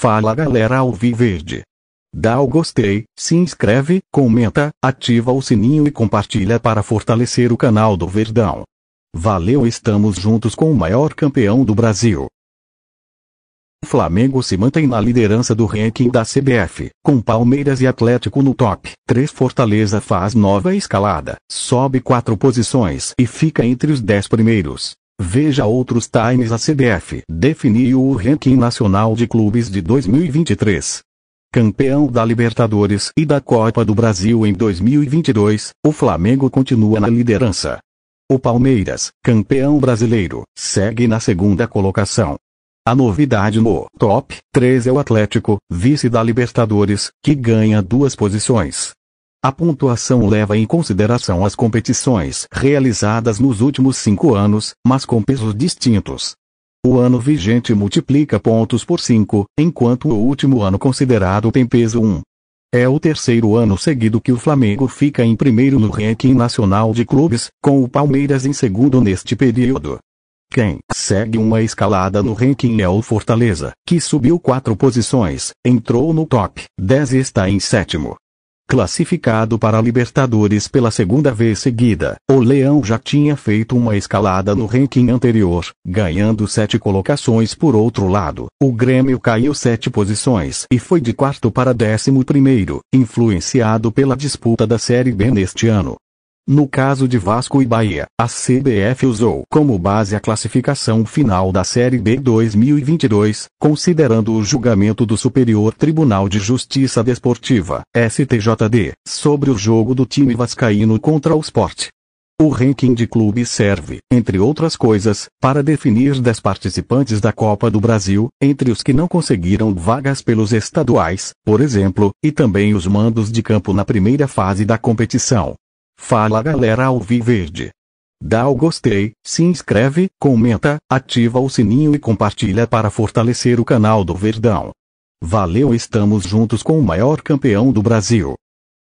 Fala galera Viverde. Dá o gostei, se inscreve, comenta, ativa o sininho e compartilha para fortalecer o canal do Verdão. Valeu, estamos juntos com o maior campeão do Brasil. O Flamengo se mantém na liderança do ranking da CBF, com Palmeiras e Atlético no top. 3 Fortaleza faz nova escalada, sobe 4 posições e fica entre os 10 primeiros. Veja outros times a CBF definiu o ranking nacional de clubes de 2023. Campeão da Libertadores e da Copa do Brasil em 2022, o Flamengo continua na liderança. O Palmeiras, campeão brasileiro, segue na segunda colocação. A novidade no top 3 é o Atlético, vice da Libertadores, que ganha duas posições. A pontuação leva em consideração as competições realizadas nos últimos cinco anos, mas com pesos distintos. O ano vigente multiplica pontos por 5, enquanto o último ano considerado tem peso 1. É o terceiro ano seguido que o Flamengo fica em primeiro no ranking nacional de clubes, com o Palmeiras em segundo neste período. Quem segue uma escalada no ranking é o Fortaleza, que subiu quatro posições, entrou no top 10 e está em sétimo classificado para a Libertadores pela segunda vez seguida. O Leão já tinha feito uma escalada no ranking anterior, ganhando sete colocações por outro lado. O Grêmio caiu sete posições e foi de quarto para décimo primeiro, influenciado pela disputa da Série B neste ano. No caso de Vasco e Bahia, a CBF usou como base a classificação final da Série B 2022, considerando o julgamento do Superior Tribunal de Justiça Desportiva, STJD, sobre o jogo do time vascaíno contra o Sport. O ranking de clubes serve, entre outras coisas, para definir 10 participantes da Copa do Brasil, entre os que não conseguiram vagas pelos estaduais, por exemplo, e também os mandos de campo na primeira fase da competição. Fala galera Viverde. Dá o gostei, se inscreve, comenta, ativa o sininho e compartilha para fortalecer o canal do Verdão. Valeu, estamos juntos com o maior campeão do Brasil.